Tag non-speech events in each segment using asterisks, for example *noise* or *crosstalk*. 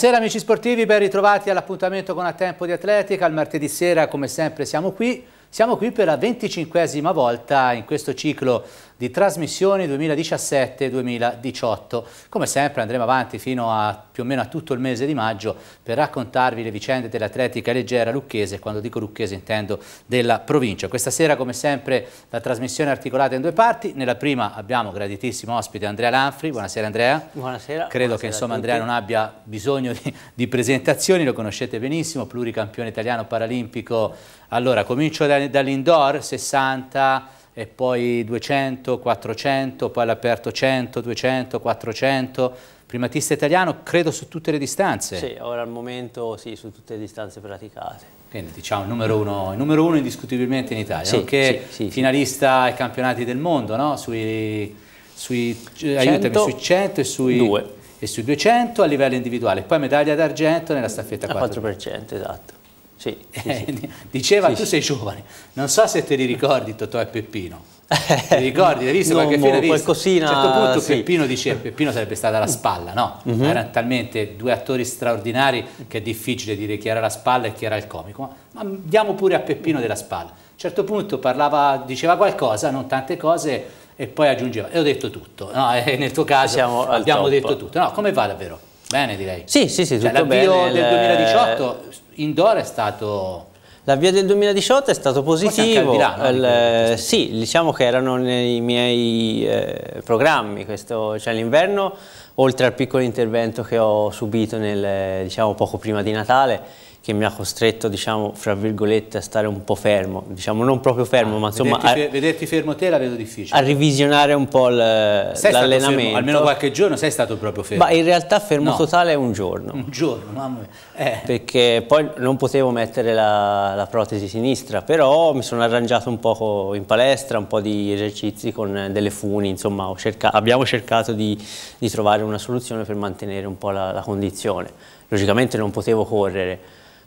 Buonasera amici sportivi, ben ritrovati all'appuntamento con A Tempo di Atletica. Il martedì sera, come sempre, siamo qui. Siamo qui per la venticinquesima volta in questo ciclo di trasmissioni 2017-2018. Come sempre andremo avanti fino a più o meno a tutto il mese di maggio per raccontarvi le vicende dell'atletica leggera lucchese, quando dico lucchese intendo della provincia. Questa sera come sempre la trasmissione è articolata in due parti, nella prima abbiamo graditissimo ospite Andrea Lanfri, buonasera Andrea. Buonasera. Credo buonasera che insomma Andrea non abbia bisogno di, di presentazioni, lo conoscete benissimo, pluricampione italiano paralimpico. Allora comincio dall'indoor, 60 e poi 200, 400, poi all'aperto 100, 200, 400, primatista italiano credo su tutte le distanze. Sì, ora al momento sì, su tutte le distanze praticate. Quindi diciamo il numero uno, il numero uno indiscutibilmente in Italia, sì, nonché sì, sì, finalista ai campionati del mondo, no? sui, sui, 100, eh, aiutami, sui 100 e sui... e sui 200 a livello individuale, poi medaglia d'argento nella staffetta 4%. 4% esatto. Sì, *laughs* sì, sì. diceva tu sei giovane, non so se te li ricordi Totò e Peppino. Ti *laughs* ricordi? Hai visto qualche film? Qualcosina... A un certo punto sì. Peppino diceva Peppino sarebbe stata la spalla, no? Mm -hmm. Erano talmente due attori straordinari che è difficile dire chi era la spalla e chi era il comico. Ma diamo pure a Peppino della spalla. A un certo punto parlava, diceva qualcosa, non tante cose, e poi aggiungeva, e ho detto tutto. No, *laughs* e nel tuo caso Siamo abbiamo detto tutto. No, come va davvero? Bene direi. Sì, sì, sì, cioè, bene. L'avvio del 2018 Indoor è stato... L'avvio del 2018 è stato positivo, Milano, Il, eh, sì, diciamo che erano nei miei eh, programmi, questo, cioè l'inverno, oltre al piccolo intervento che ho subito nel, diciamo, poco prima di Natale, che mi ha costretto, diciamo, fra virgolette, a stare un po' fermo, diciamo non proprio fermo, ah, ma insomma... Vederti, a, vederti, fermo te la vedo difficile. A revisionare un po' l'allenamento. Almeno qualche giorno sei stato proprio fermo. Ma in realtà fermo no. totale un giorno. Un giorno, mamma mia. Eh. Perché poi non potevo mettere la, la, protesi sinistra, però mi sono arrangiato un po' in palestra, un po' di esercizi con delle funi, insomma cercato, abbiamo cercato di, di, trovare una soluzione per mantenere un po' la, la condizione. Logicamente non potevo correre.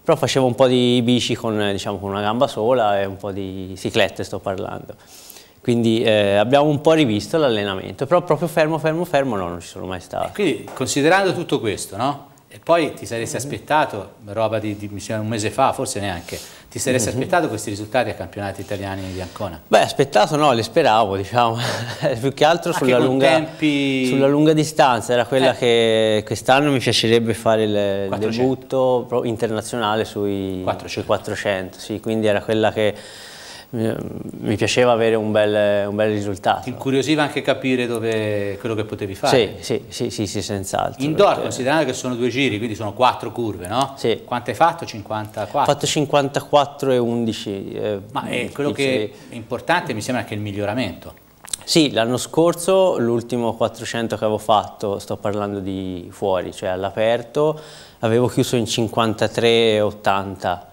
Però facevo un po' di bici con, eh, diciamo, con una gamba sola e un po' di ciclette sto parlando. Quindi eh, abbiamo un po' rivisto l'allenamento, però proprio fermo, fermo, fermo no, non ci sono mai stato. E quindi considerando tutto questo, no? E poi ti saresti mhm. aspettato, roba di, di un mese fa, forse neanche, ti saresti mm -hmm. aspettato questi risultati ai campionati italiani di Ancona? Beh, aspettato no, le speravo, diciamo, *laughs* più che altro sulla, che lunga, tempi... sulla, lunga, distanza, era quella eh. che quest'anno mi piacerebbe fare il 400. debutto internazionale sui 400, sui 400 sì, quindi era quella che mi piaceva avere un bel, un bel risultato. Ti incuriosiva anche capire dove, quello che potevi fare? Sì, sì, sì, sì, senz'altro. Indoor, perché... considerando che sono due giri, quindi sono quattro curve, no? Sì. Quanto hai fatto? 54? Ho fatto 54 e 11. Eh, Ma è quello che è importante mi sembra anche il miglioramento. Sì, l'anno scorso l'ultimo 400 che avevo fatto, sto parlando di fuori, cioè all'aperto, avevo chiuso in 53,80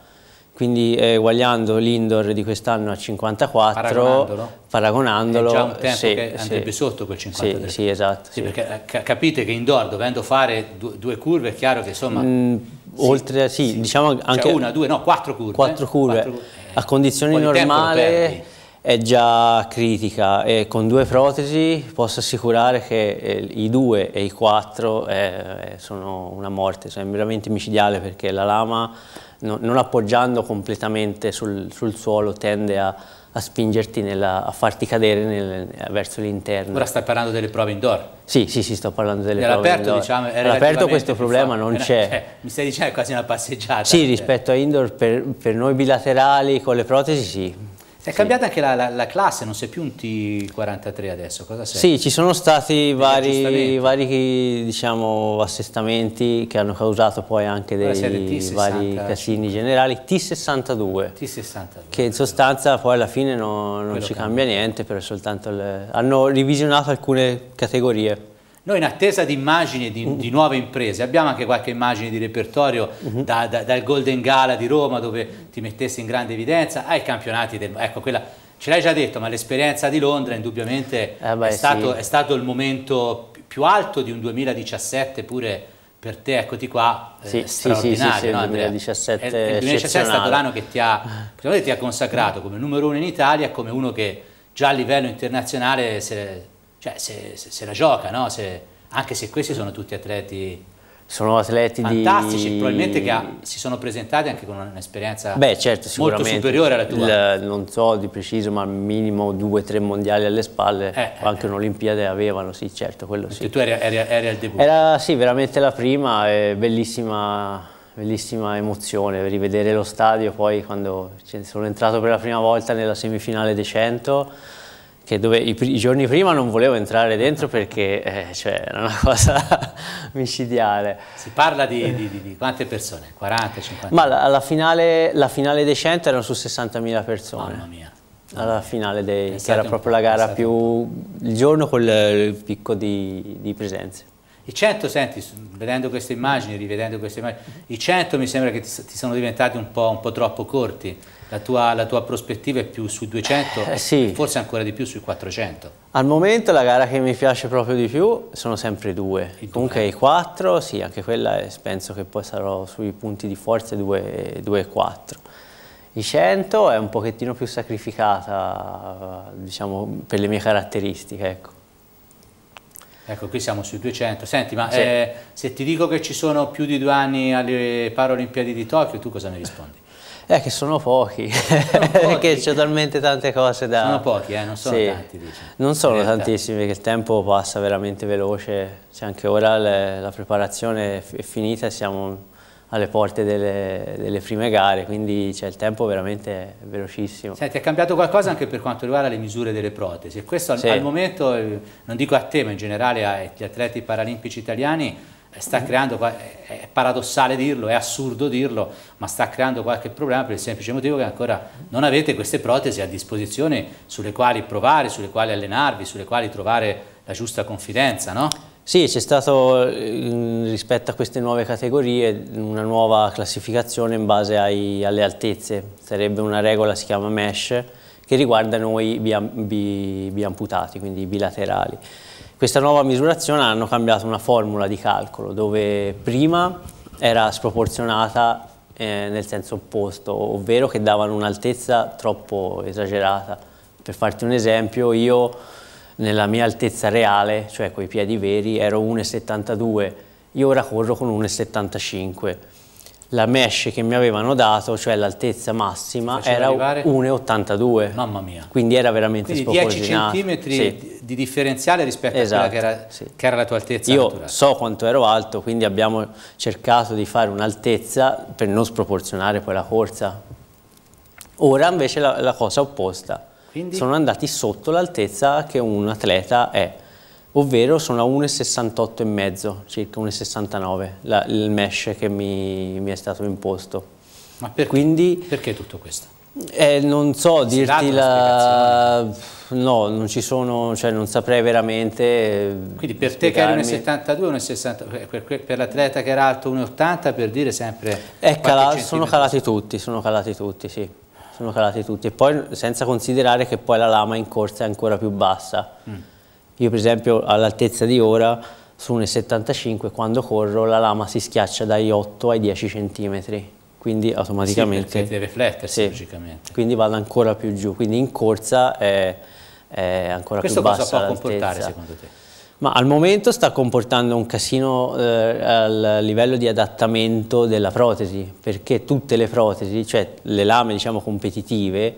quindi eh, eguagliando l'indoor di quest'anno a 54, paragonandolo, paragonandolo è già un tempo sì, che andrebbe sì. sotto quel 53. Sì, sì esatto. Sì, perché eh, capite che indoor, dovendo fare due, curve, è chiaro che insomma... Mm, oltre, sì, diciamo cioè, anche... Cioè una, due, no, quattro curve. Quattro eh. curve. Quattro Eh, a condizioni normali è già critica e con due protesi posso assicurare che eh, i due e i 4 eh, sono una morte, sono veramente micidiale perché la lama no, non appoggiando completamente sul, sul suolo tende a, a spingerti, nella, a farti cadere nel, verso l'interno. Ora stai parlando delle prove indoor? Sì, sì, sì, sto parlando delle prove indoor. Diciamo, All'aperto questo problema non c'è. Cioè, mi stai dicendo è quasi una passeggiata. Sì, cioè. rispetto a indoor, per, per noi bilaterali con le protesi sì, è cambiata anche la, la, la, classe, non sei più un T43 adesso, cosa sei? Sì, ci sono stati vari, vari diciamo, assestamenti che hanno causato poi anche dei vari casini generali. T62, T62, che in sostanza poi alla fine no, non ci cambia, cambia niente, però soltanto le, hanno revisionato alcune categorie. Noi in attesa di immagini di, mm-hmm. di, nuove imprese, abbiamo anche qualche immagine di repertorio uh mm-hmm. -huh. da, da, dal Golden Gala di Roma dove ti mettessi in grande evidenza, ai campionati del... Ecco, quella, ce l'hai già detto, ma l'esperienza di Londra indubbiamente eh beh, è, stato, sì. è, stato, il momento più alto di un 2017 pure per te, eccoti qua, sì, eh, straordinario. Sì, sì, sì, no, 2017 il 2017 è stato l'anno che ti ha, ti ha consacrato come numero uno in Italia, come uno che già a livello internazionale... Se, cioè, se, se, se la gioca, no? se, anche se questi sono tutti atleti sono atleti fantastici, di... probabilmente che ha, si sono presentati anche con un'esperienza certo, molto superiore alla tua. Il, non so di preciso, ma al minimo due o tre mondiali alle spalle, eh, o eh, anche eh, un'Olimpiade avevano, sì, certo, quello sì. tu eri, eri, eri, al debutto. Era sì, veramente la prima, eh, bellissima, bellissima emozione rivedere lo stadio, poi quando sono entrato per la prima volta nella semifinale dei 100 che dove i, i, giorni prima non volevo entrare dentro perché eh, cioè, era una *laughs* cosa micidiale. Si parla di, di, di, di, quante persone? 40, 50? Ma la, la finale, la finale dei 100 erano su 60.000 persone. Mamma mia. Alla finale dei, pensate che era proprio la gara più... il giorno con il picco di presenze. I 100, senti, vedendo queste immagini, rivedendo queste immagini, i 100 mi sembra che ti, ti sono diventati un po', un po troppo corti. La tua, la tua, prospettiva è più sui 200, eh, sì. forse ancora di più sui 400. Al momento la gara che mi piace proprio di più sono sempre due. I Comunque i 4, sì, anche quella è, penso che poi sarò sui punti di forza 2 e 4. I 100 è un pochettino più sacrificata, diciamo, per le mie caratteristiche, ecco. Ecco, qui siamo sui 200. Senti, ma sì. eh, se ti dico che ci sono più di due anni alle Paralimpiadi di Tokyo, tu cosa mi rispondi? Eh, che sono pochi, *laughs* perché c'è talmente tante cose da... Sono pochi, eh? non sono sì. tanti, dice. Non sono eh, certo. tantissimi, perché il tempo passa veramente veloce, cioè, anche ora le, la preparazione è finita siamo alle porte delle, delle prime gare, quindi cioè, il tempo veramente è velocissimo. Senti, è cambiato qualcosa anche per quanto riguarda le misure delle protesi e questo sì. al, momento, eh, non dico a te ma in generale agli atleti paralimpici italiani, eh, sta mm. creando, è paradossale dirlo, è assurdo dirlo, ma sta creando qualche problema per il semplice motivo che ancora non avete queste protesi a disposizione sulle quali provare, sulle quali allenarvi, sulle quali trovare la giusta confidenza, no? Sì, c'è stato eh, rispetto a queste nuove categorie una nuova classificazione in base ai, alle altezze, sarebbe una regola, si chiama mesh, che riguarda noi biamputati, quindi bilaterali. Questa nuova misurazione hanno cambiato una formula di calcolo dove prima era sproporzionata eh, nel senso opposto, ovvero che davano un'altezza troppo esagerata. Per farti un esempio, io nella mia altezza reale, cioè coi piedi veri, ero 1,72, io ora corro con 1,75. La mesh che mi avevano dato, cioè l'altezza massima, era 1,82. Mamma mia. Quindi era veramente Quindi 10 cm sì. di differenziale rispetto esatto, a quella esatto, che era, sì. che era, la tua altezza Io naturale. so quanto ero alto, quindi abbiamo cercato di fare un'altezza per non sproporzionare poi la corsa. Ora invece la, la cosa opposta quindi? Sono andati sotto l'altezza che un atleta è, ovvero sono a 1,68 e mezzo circa 1,69, la, il mesh che mi, mi, è stato imposto. Ma perché, Quindi, perché tutto questo? Eh, non so si dirti la... No, non ci sono, cioè non saprei veramente... Eh, Quindi per te che eri 1,72, 1,60, eh, per l'atleta che era alto 1,80 per dire sempre... Cala, sono calati tutti, sono calati tutti, sì sono calati tutti e poi senza considerare che poi la lama in corsa è ancora più bassa. Mm. Io per esempio all'altezza di ora su 1,75 quando corro la lama si schiaccia dai 8 ai 10 cm, quindi automaticamente... Sì, deve flettersi sì, logicamente. Quindi vado ancora più giù, quindi in corsa è, è ancora Questo più bassa Questo cosa può comportare secondo te? Ma al momento sta comportando un casino eh, al livello di adattamento della protesi, perché tutte le protesi, cioè le lame diciamo, competitive,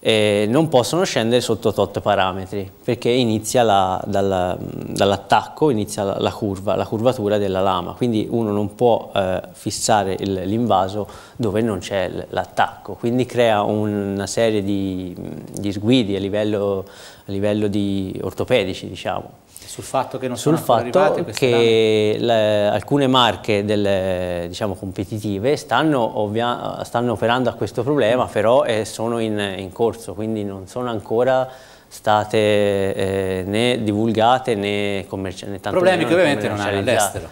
eh, non possono scendere sotto tot parametri, perché inizia dall'attacco, inizia la, la, curva, la curvatura della lama, quindi uno non può eh, fissare l'invaso dove non c'è l'attacco, quindi crea una serie di, di sguidi a livello, a livello di ortopedici, diciamo. Sul fatto che non sul sono fatto che le, alcune marche delle, diciamo, competitive stanno, ovvia, stanno, operando a questo problema, però eh, sono in, in, corso, quindi non sono ancora state eh, né divulgate né commercializzate Problemi che ovviamente non hanno all'estero.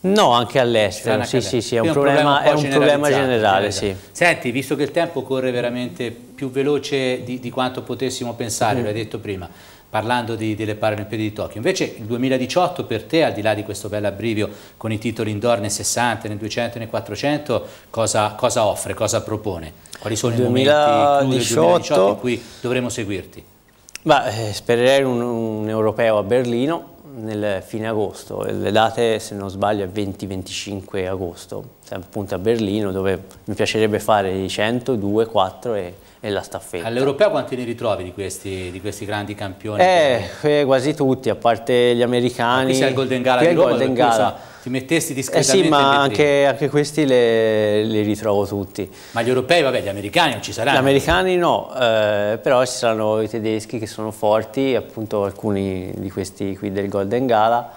No, anche all'estero, sì, sì, sì, è un, problema, è un problema generale. Sì. Senti, visto che il tempo corre veramente più veloce di, di quanto potessimo pensare, mm. l'hai detto prima, parlando di, delle Paralimpiadi di Tokyo. Invece il 2018 per te, al di là di questo bel abbrivio con i titoli indoor nel 60, nel 200, nel 400, cosa, cosa offre, cosa propone? Quali sono 2018, i momenti 2018 in cui dovremo seguirti? Beh, spererei un, un, europeo a Berlino nel fine agosto, le date se non sbaglio è 20-25 agosto, appunto a Berlino dove mi piacerebbe fare i 100, 2, 4 e e la staffetta. All'Europeo quanti ne ritrovi di questi, di questi grandi campioni? Eh, eh, quasi tutti, a parte gli americani. Qui c'è il Golden Gala di Roma, Golden Gala. ti mettesti discretamente Eh sì, ma anche, anche, questi li ritrovo tutti. Ma gli europei, vabbè, gli americani non ci saranno? Gli americani no, eh, però ci saranno i tedeschi che sono forti, appunto alcuni di questi qui del Golden Gala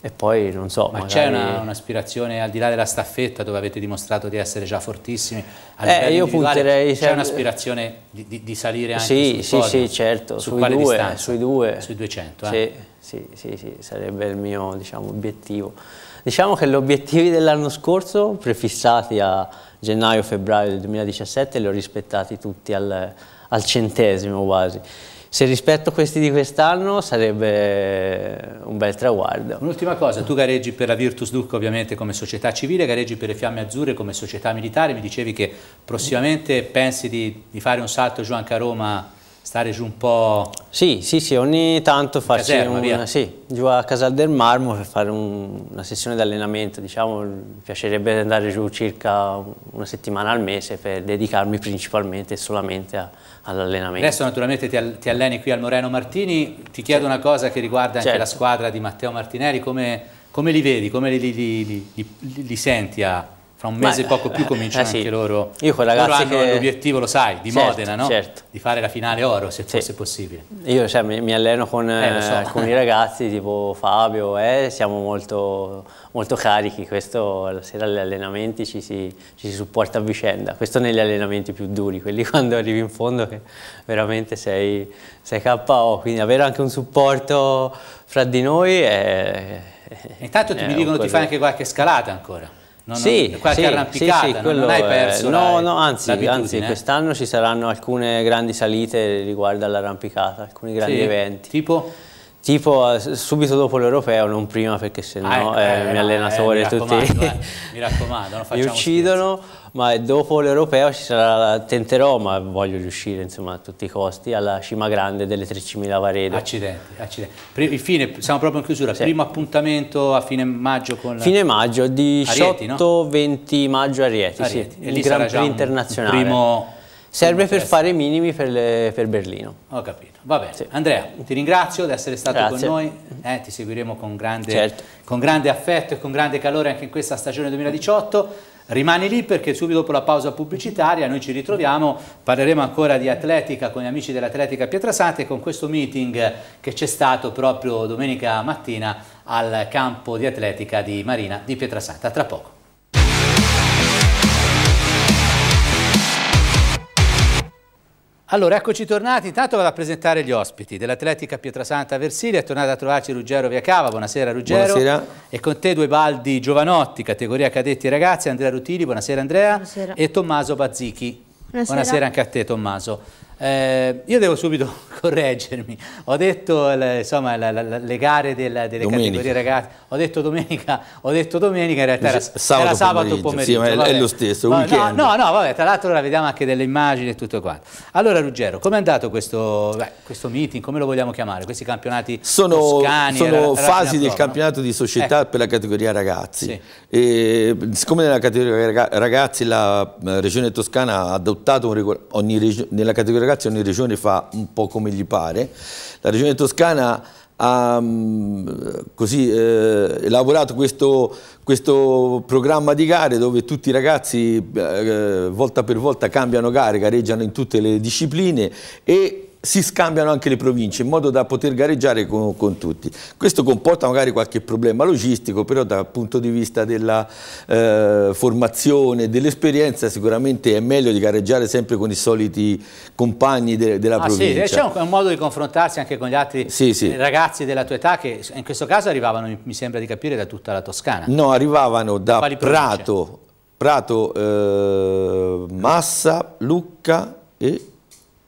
e poi non so. Ma magari... c'è un'aspirazione un al di là della staffetta dove avete dimostrato di essere già fortissimi? Eh, io punterei. C'è cioè, un'aspirazione di, di, di, salire anche sì, sul Sì, sì, certo. Su sui, due, sui due. Sui 200, eh? sì, sì, sì, sì, sarebbe il mio diciamo, obiettivo. Diciamo che gli obiettivi dell'anno scorso, prefissati a gennaio-febbraio del 2017, li ho rispettati tutti al, al centesimo quasi. Se rispetto a questi di quest'anno sarebbe un bel traguardo. Un'ultima cosa, tu gareggi per la Virtus Duc ovviamente come società civile, gareggi per le Fiamme Azzurre come società militare, mi dicevi che prossimamente pensi di, di fare un salto giù anche a Roma stare giù un po'... Sì, sì, sì, ogni tanto farci caserma, una, sì, giù a Casal del Marmo per fare un, una sessione di allenamento, diciamo, mi piacerebbe andare giù circa una settimana al mese per dedicarmi principalmente e solamente all'allenamento. Adesso naturalmente ti, ti, alleni qui al Moreno Martini, ti chiedo una cosa che riguarda anche certo. la squadra di Matteo Martinelli, come, come, li vedi, come li, li, li, li senti a, fra un mese e poco più eh, cominciano eh sì. anche loro. Io con ragazzi loro che... l'obiettivo, lo sai, di certo, Modena, no? certo. Di fare la finale oro, se sì. fosse possibile. Io cioè, mi, mi, alleno con eh, so. Eh, ragazzi, tipo Fabio, eh, siamo molto, molto, carichi, questo la sera agli allenamenti ci si, ci si, supporta a vicenda, questo negli allenamenti più duri, quelli *laughs* quando arrivi in fondo che veramente sei, sei KO, quindi avere anche un supporto fra di noi è... Intanto ti mi dicono ti fai anche qualche scalata ancora. No, sì, no, qualche sì, arrampicata, sì, sì, quello, non hai perso No, no, anzi, anzi eh. quest'anno ci saranno alcune grandi salite riguardo all'arrampicata, alcuni grandi sì, eventi. Tipo? Tipo eh, subito dopo l'europeo, non prima perché sennò ah, ecco, eh, eh, no, eh, mi allenatore eh, mi tutti *laughs* eh, mi raccomando, non facciamo mi uccidono. Scherzo ma dopo l'Europeo sarà, tenterò, ma voglio riuscire insomma, a tutti i costi, alla cima grande delle 13.000 Varedo. Accidenti, accidenti. Infine, siamo proprio in chiusura, sì. primo appuntamento a fine maggio con Fine maggio, 18-20 no? maggio a Rieti, a Rieti. Sì, il Gran Prix internazionale. Primo... Serve per fare i minimi per, le, per, Berlino. Ho capito, va bene. Sì. Andrea, ti ringrazio di essere stato Grazie. con noi, eh, ti seguiremo con grande, certo. con grande affetto e con grande calore anche in questa stagione 2018. Rimani lì perché subito dopo la pausa pubblicitaria noi ci ritroviamo, parleremo ancora di atletica con gli amici dell'Atletica Pietrasante con questo meeting che c'è stato proprio domenica mattina al campo di atletica di Marina di Pietrasante. A tra poco. Allora, eccoci tornati. Intanto vado a presentare gli ospiti dell'Atletica Pietrasanta Versilia. È tornato a trovarci Ruggero Viacava. Buonasera Ruggero. Buonasera. E con te due baldi giovanotti, categoria cadetti e ragazzi, Andrea Rutili. Buonasera Andrea. Buonasera. E Tommaso Bazzichi. Buonasera. Buonasera anche a te Tommaso. Eh, io devo subito *laughs* correggermi, ho detto insomma, la, la, le gare della, delle domenica. categorie ragazzi, ho detto domenica, ho detto domenica in realtà era sabato, era sabato pomeriggio, pomeriggio sì, è, lo stesso, vabbè, no, no, no, vabbè, tra l'altro la vediamo anche delle immagini e tutto quanto. Allora Ruggero, com'è andato questo, beh, questo, meeting, come lo vogliamo chiamare, questi campionati sono, toscani? Sono era, fasi era del campionato di società eh. per la categoria ragazzi, sì. e, siccome nella categoria ragazzi la eh, regione toscana ha adottato un regolamento, nella categoria ragazzi ogni regione fa un po' come gli pare. La regione toscana ha mm, così, eh, elaborato questo, questo, programma di gare dove tutti i ragazzi eh, volta per volta cambiano gare, gareggiano in tutte le discipline e si scambiano anche le province in modo da poter gareggiare con, con tutti. Questo comporta magari qualche problema logistico, però dal punto di vista della eh, formazione, dell'esperienza sicuramente è meglio di gareggiare sempre con i soliti compagni de, della ah, provincia. Sì, eh, c'è un, un, modo di confrontarsi anche con gli altri sì, sì. Eh, ragazzi della tua età che in questo caso arrivavano, mi sembra di capire, da tutta la Toscana. No, arrivavano da Prato, Prato eh, Massa, Lucca e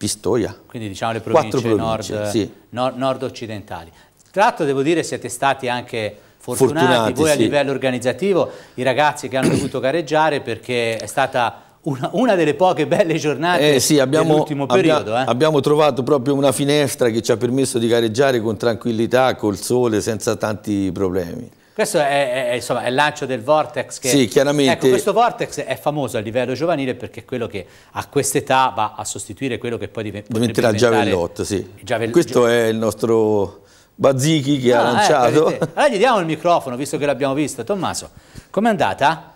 Pistoia. Quindi diciamo le province, province nord, sì. nord, nord, occidentali. Tra l'altro devo dire siete stati anche fortunati, fortunati voi sì. a livello organizzativo, i ragazzi che hanno dovuto gareggiare perché è stata una, una, delle poche belle giornate eh sì, abbiamo, dell'ultimo periodo. eh. Abbiamo trovato proprio una finestra che ci ha permesso di gareggiare con tranquillità, col sole, senza tanti problemi. Questo è, è, insomma, è, il lancio del Vortex. Che, sì, chiaramente. Ecco, questo Vortex è famoso a livello giovanile perché è quello che a quest'età va a sostituire quello che poi diventerà diventerà Giavellot. Sì. Giavel questo è il nostro Bazzichi che ah, ha eh, lanciato. Eh, *laughs* allora gli diamo il microfono, visto che l'abbiamo visto. Tommaso, com'è andata?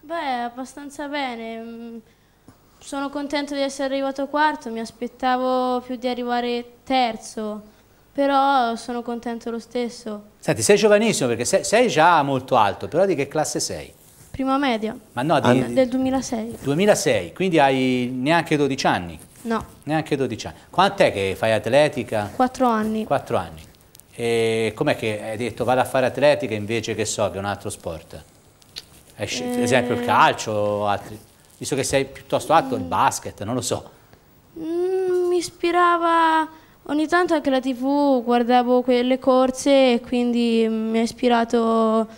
Beh, abbastanza bene. Sono contento di essere arrivato quarto, mi aspettavo più di arrivare terzo però sono contento lo stesso. Senti, sei giovanissimo perché sei, sei già molto alto, però di che classe sei? Prima media. Ma no, di, An ah, del 2006. 2006, quindi hai neanche 12 anni? No. Neanche 12 anni. Quant'è che fai atletica? 4 anni. 4 anni. E com'è che hai detto vado a fare atletica invece che so che è un altro sport? Hai scelto, e... esempio il eh. calcio o altri? Visto che sei piuttosto alto, mm. il basket, non lo so. Mm, mi ispirava Ogni tanto anche la tv guardavo quelle corse e quindi mi ha ispirato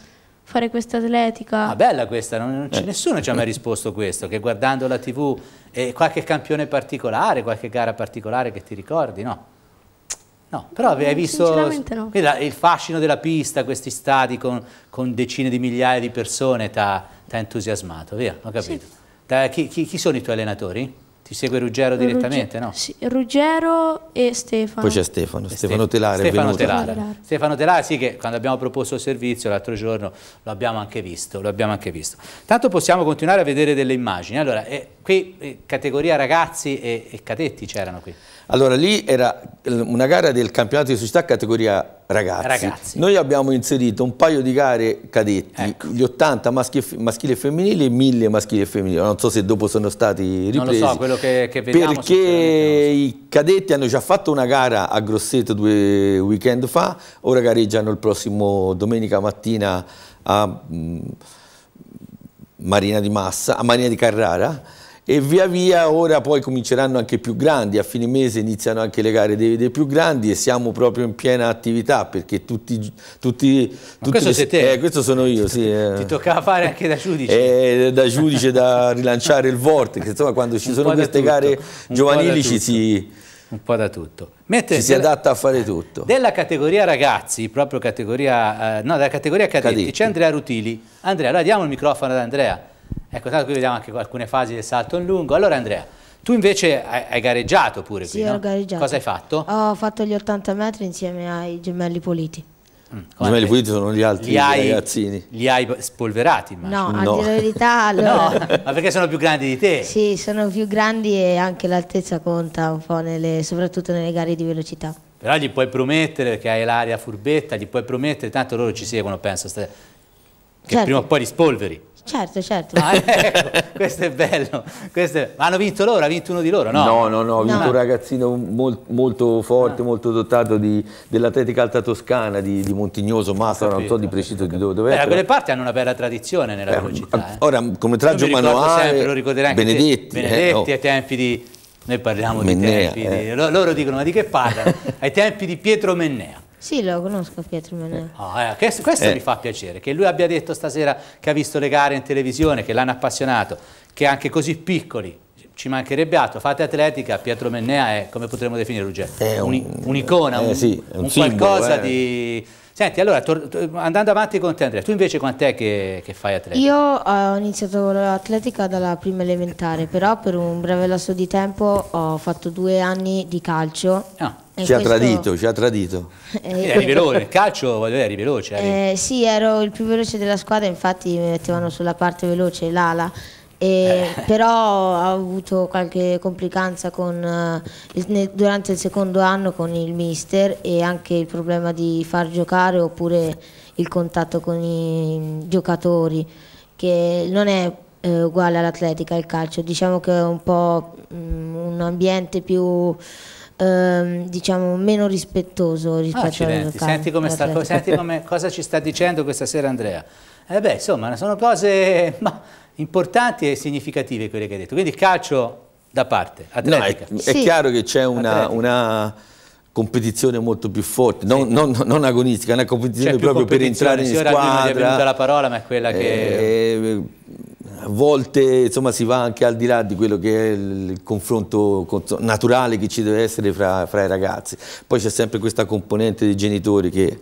fare questa atletica. Ah, bella questa, non, non c'è eh. nessuno ci ha mai risposto questo, che guardando la tv e qualche campione particolare, qualche gara particolare che ti ricordi, no? No, però hai visto no. il fascino della pista, questi stadi con, con decine di migliaia di persone ti ha entusiasmato, via, ho capito. Sì. Da, chi, chi, chi sono i tuoi allenatori? Ti segue Ruggero direttamente, Rugge no? Sì, Ruggero e Stefano. Poi c'è Stefano, Stefano Telare. Stefano Telare. Telare. Stefano Telare, sì, che quando abbiamo proposto il servizio l'altro giorno lo abbiamo anche visto, lo abbiamo anche visto. Tanto possiamo continuare a vedere delle immagini. Allora, eh, qui eh, categoria ragazzi e, e cadetti c'erano qui. Allora lì era una gara del campionato di società categoria ragazzi. ragazzi. Noi abbiamo inserito un paio di gare cadetti, ecco. gli 80 maschi, maschili e femminili e 1000 maschili e femminili. Non so se dopo sono stati ripresi. Non lo so, quello che, che vediamo Perché i cadetti hanno già fatto una gara a Grosseto due weekend fa, ora gareggiano il prossimo domenica mattina a... Mm, Marina di Massa, a Marina di Carrara e via via ora poi cominceranno anche più grandi, a fine mese iniziano anche le gare dei, dei più grandi e siamo proprio in piena attività perché tutti... tutti, tutti questo le, sei te? Eh, questo sono io, sì. Eh. Ti toccava fare anche da giudice. Eh, da giudice, da rilanciare il vortex, insomma quando ci un sono queste tutto, gare giovanili ci si... Un po' da tutto. Mentre ci si della, adatta a fare tutto. Della categoria ragazzi, proprio categoria... Eh, no, della categoria cadetti, cadetti. c'è Andrea Rutili. Andrea, allora diamo il microfono ad Andrea Ecco, tanto qui vediamo anche alcune fasi del salto in lungo. Allora Andrea, tu invece hai, hai gareggiato pure sì, qui, ho no? gareggiato. Cosa hai fatto? Ho fatto gli 80 metri insieme ai gemelli puliti. Mm, I gemelli puliti sono gli altri li hai, ragazzini. Li hai spolverati, immagino. No, no. a dire la verità, *laughs* allora... no, ma perché sono più grandi di te? Sì, sono più grandi e anche l'altezza conta un po', nelle, soprattutto nelle gare di velocità però gli puoi promettere che hai l'aria furbetta, gli puoi promettere, tanto loro ci seguono, penso, che certo. prima o poi li spolveri. Certo, certo. Ah, *laughs* ecco, questo è bello. Questo è... Ma hanno vinto loro, ha vinto uno di loro, no? No, no, no, ha vinto no. un ragazzino molt, molto forte, ah. molto dotato dell'Atletica Alta Toscana, di, di Montignoso, Massa, non so di preciso di dove dov'è. Da quelle parti hanno una bella tradizione nella eh, loro città. Eh. Ora, come traggio manuale, sempre, lo ricorderai anche Benedetti, te, Benedetti eh, no. ai tempi di... Noi parliamo Mennea, di tempi, eh. di, loro dicono ma di che parlano? *laughs* ai tempi di Pietro Mennea. Sì, lo conosco Pietro Manuel. Eh, ah, eh, questo, questo eh. mi fa piacere, che lui abbia detto stasera che ha visto le gare in televisione, che l'hanno appassionato, che anche così piccoli, ci mancherebbe altro, fate atletica, Pietro Mennea è, come potremmo definire Ruggero? Un'icona, un, eh, un, un, sì, un, un simbolo, qualcosa eh. di Senti, allora, andando avanti con te Andrea, tu invece quant'è che, che, fai atletica? Io eh, ho iniziato l'atletica dalla prima elementare, però per un breve lasso di tempo ho fatto due anni di calcio. Ah. Ci ha tradito, ci ha tradito. *laughs* Eh, eri veloce, il calcio eri veloce. Eri... Eh, sì, ero il più veloce della squadra, infatti mi mettevano sulla parte veloce, l'ala. E, eh. però ha avuto qualche complicanza con, eh, nel, durante il secondo anno con il mister e anche il problema di far giocare oppure il contatto con i giocatori che non è eh, uguale all'atletica il calcio diciamo che è un po' mh, mm, un ambiente più ehm, diciamo meno rispettoso ah, rispetto ah, al calcio senti, come sta, senti come, cosa ci sta dicendo questa sera Andrea eh beh, insomma, sono cose ma, importanti e significative quelle che hai detto. Quindi calcio da parte, atletica. No, è, sì. chiaro che c'è una, una, competizione molto più forte, non, sì. non, non agonistica, una competizione proprio per entrare in squadra. Non è venuta la parola, ma è quella che... Eh, a volte insomma, si va anche al di là di quello che è il confronto naturale che ci deve essere fra, fra i ragazzi. Poi c'è sempre questa componente dei genitori che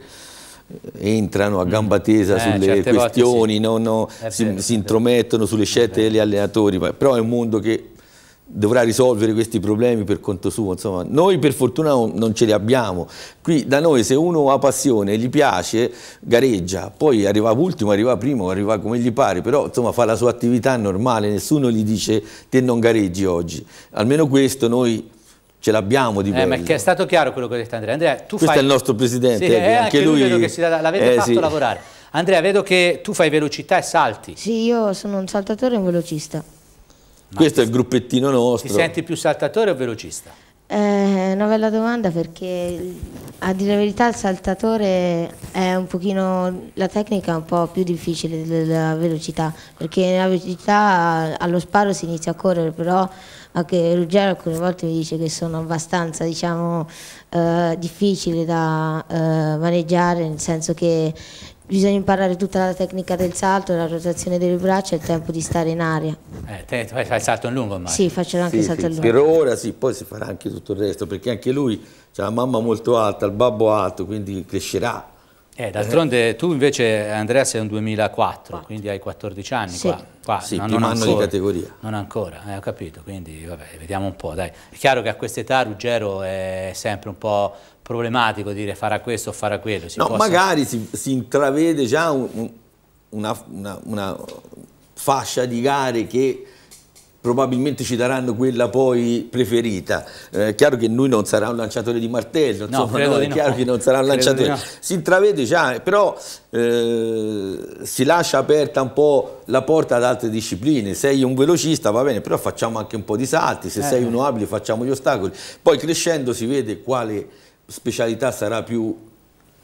entrano a gamba tesa eh, sulle questioni, sì. no, no, vero, eh, si, si, intromettono sulle scelte degli allenatori, però è un mondo che dovrà risolvere questi problemi per conto suo, insomma, noi per fortuna non ce li abbiamo, qui da noi se uno ha passione, gli piace, gareggia, poi arriva ultimo, arriva primo, arriva come gli pare, però insomma fa la sua attività normale, nessuno gli dice te non gareggi oggi, almeno questo noi ce l'abbiamo di bello. Eh, ma è stato chiaro quello che ho detto Andrea. Andrea tu Questo fai... è il nostro presidente, sì, eh, eh anche, lui, lui l'avete eh, fatto sì. lavorare. Andrea, vedo che tu fai velocità e salti. Sì, io sono un saltatore e un velocista. Ma Questo ti... è il gruppettino nostro. Ti senti più saltatore o velocista? È eh, una bella domanda perché a dire la verità il saltatore è un pochino, la tecnica è un po' più difficile della velocità, perché nella velocità allo sparo si inizia a correre, però anche Ruggero alcune volte mi dice che sono abbastanza diciamo, eh, difficili da eh, maneggiare, nel senso che Bisogna imparare tutta la tecnica del salto, la rotazione delle braccia e il tempo di stare in aria. Eh, te, fai il salto in lungo, ma. Sì, faccio anche il sì, salto in lungo. Per ora sì, poi si farà anche tutto il resto, perché anche lui ha la mamma molto alta, il babbo alto, quindi crescerà. Eh, d'altronde tu invece Andrea sei un 2004, 4. quindi hai 14 anni sì. qua. qua sì, non, non ancora, di categoria. Non ancora, eh, ho capito, quindi vabbè, vediamo un po', dai. È chiaro che a quest'età Ruggero è sempre un po' problematico dire farà questo o farà quello. Si no, possa... magari si, si, intravede già un, una, una, una fascia di gare che probabilmente ci daranno quella poi preferita. Eh, è chiaro che lui non sarà un lanciatore di martello, no, insomma, no, è no. chiaro che non sarà un lanciatore. Si intravede già, però eh, si lascia aperta un po' la porta ad altre discipline. Sei un velocista, va bene, però facciamo anche un po' di salti, se eh. sei uno abile facciamo gli ostacoli. Poi crescendo si vede quale specialità sarà più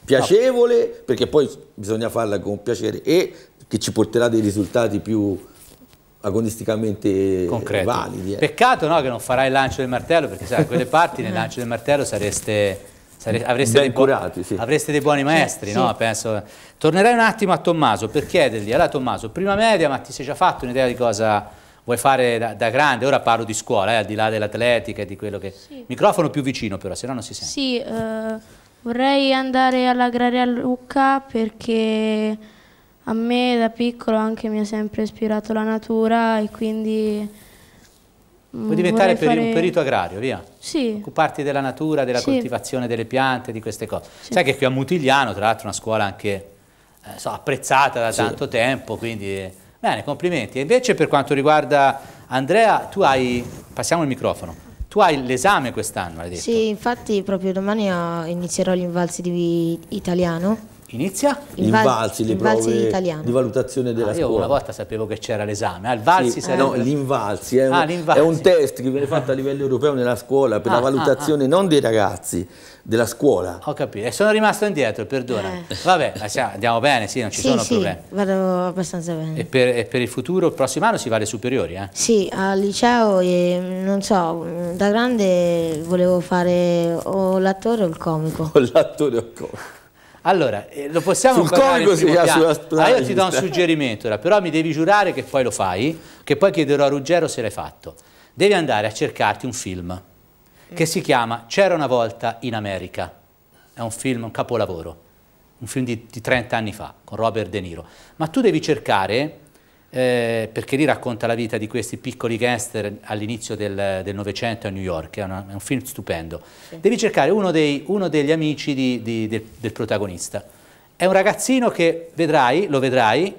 piacevole, perché poi bisogna farla con piacere e che ci porterà dei risultati più agonisticamente Concreto. validi. Eh. Peccato no, che non farai il lancio del martello, perché sai, a quelle parti nel eh. lancio del martello sareste, sareste avreste, dei curati, sì. avreste, dei buoni maestri. Sì, no? sì. Tornerai un attimo a Tommaso per chiedergli, allora Tommaso, prima media, ma ti sei già fatto un'idea di cosa vuoi fare da, da, grande, ora parlo di scuola, eh, al di là dell'atletica e di quello che... Sì. Microfono più vicino però, se no non si sente. Sì, eh, vorrei andare all'agraria Lucca perché a me da piccolo anche mi ha sempre ispirato la natura e quindi... Puoi mm, diventare fare... un perito agrario, via. Sì. Occuparti della natura, della sì. coltivazione delle piante, di queste cose. Sì. Sai che qui a Mutigliano, tra l'altro, è una scuola anche eh, so, apprezzata da tanto tempo, quindi Bene, complimenti. E invece per quanto riguarda Andrea, tu hai, passiamo il microfono, tu hai l'esame quest'anno, hai detto? Sì, infatti proprio domani eh, inizierò gli invalsi di italiano Inizia? Il, il Valsi, le prove di valutazione della ah, io scuola. Io una volta sapevo che c'era l'esame, il Valsi sì, eh, No, l'Invalsi è, ah, è, un test che viene fatto a livello europeo nella scuola per ah, la ah, valutazione ah. non dei ragazzi, della scuola. Ho capito, e sono rimasto indietro, perdona. Eh. Vabbè, andiamo bene, sì, non ci sì, sono sì, problemi. vado abbastanza bene. E per, e per, il futuro, il prossimo anno si va alle superiori, eh? Sì, al liceo, eh, non so, da grande volevo fare o l'attore o il comico. *laughs* O l'attore o il comico. Allora, eh, lo possiamo Sul conico si ha sulla ah, Io ti do un suggerimento, ora, però mi devi giurare che poi lo fai, che poi chiederò a Ruggero se l'hai fatto. Devi andare a cercarti un film che si chiama C'era una volta in America. È un film, un capolavoro, un film di, di 30 anni fa, con Robert De Niro. Ma tu devi cercare eh, perché lì racconta la vita di questi piccoli gangster all'inizio del Novecento a New York, è, una, è un film stupendo. Sì. Devi cercare uno, dei, uno degli amici di, di, del, del protagonista. È un ragazzino che vedrai, lo vedrai,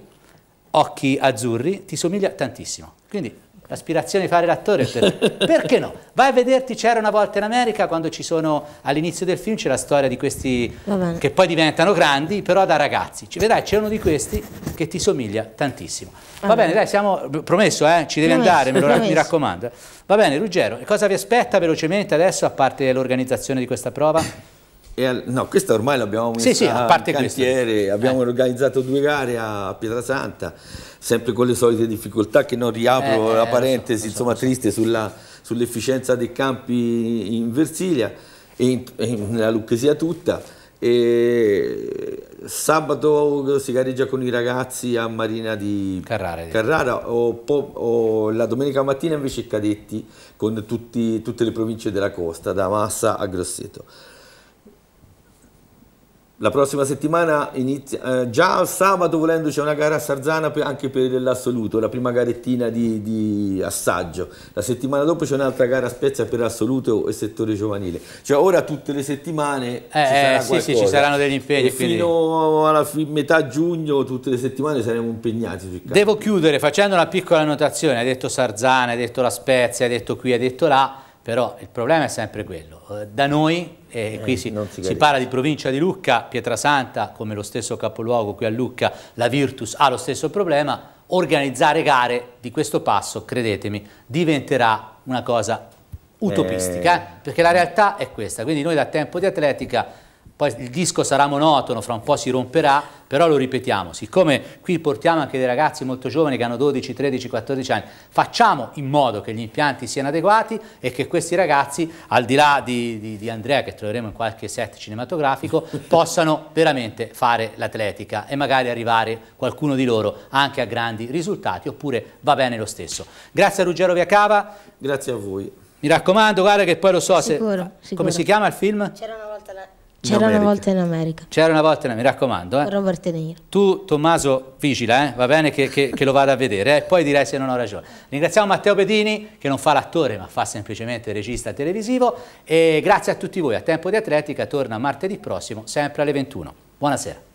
occhi azzurri, ti somiglia tantissimo. Quindi l'aspirazione di fare l'attore, *laughs* perché no? Vai a vederti, c'era una volta in America quando ci sono, all'inizio del film c'è la storia di questi che poi diventano grandi, però da ragazzi. Ci vedrai, c'è uno di questi che ti somiglia tantissimo. Va ah, bene, dai, siamo, promesso, eh? ci devi andare, me lo, promesso. mi raccomando. Va bene, Ruggero, cosa vi aspetta velocemente adesso a parte l'organizzazione di questa prova? Al, no, questa ormai l'abbiamo messa sì, sì, a parte in cantiere, questo. abbiamo eh. organizzato due gare a Pietrasanta, sempre con le solite difficoltà che non riapro eh, eh la parentesi, so, insomma so, triste sulla, sull'efficienza dei campi in Versilia e, in, e nella Lucchesia tutta. E sabato si gareggia con i ragazzi a Marina di Carrara, Carrara o, o, la domenica mattina invece i cadetti con tutti, tutte le province della costa, da Massa a Grosseto. La prossima settimana, inizia, eh, già sabato volendo c'è una gara a Sarzana per, anche per l'assoluto, la prima garettina di, di, assaggio. La settimana dopo c'è un'altra gara a Spezia per l'assoluto e settore giovanile. Cioè ora tutte le settimane eh, ci, sarà eh, sì, sì, ci saranno degli impegni. E fino alla metà giugno tutte le settimane saremo impegnati. Devo chiudere facendo una piccola annotazione, hai detto Sarzana, hai detto la Spezia, hai detto qui, hai detto là però il problema è sempre quello. Eh, da noi, eh, eh qui si, si, si, parla di provincia di Lucca, Pietrasanta, come lo stesso capoluogo qui a Lucca, la Virtus ha lo stesso problema, organizzare gare di questo passo, credetemi, diventerà una cosa utopistica, eh. eh perché la realtà è questa. Quindi noi da tempo di atletica poi il disco sarà monotono, fra un po' si romperà, però lo ripetiamo. Siccome qui portiamo anche dei ragazzi molto giovani che hanno 12, 13, 14 anni, facciamo in modo che gli impianti siano adeguati e che questi ragazzi, al di là di, di, di Andrea che troveremo in qualche set cinematografico, *laughs* possano veramente fare l'atletica e magari arrivare qualcuno di loro anche a grandi risultati, oppure va bene lo stesso. Grazie a Ruggero Viacava. Grazie a voi. Mi raccomando, guarda che poi lo so sicuro, se... Sicuro. Come si chiama il film? C'era una volta c'era una volta in America. C'era una volta in America, mi raccomando. Eh. Robert De Niro. Tu, Tommaso, vigila, eh? va bene che, che, che, lo vada a vedere, eh? poi direi se non ho ragione. Ringraziamo Matteo Pedini, che non fa l'attore, ma fa semplicemente regista televisivo. E grazie a tutti voi. A Tempo di Atletica torna martedì prossimo, sempre alle 21. Buonasera.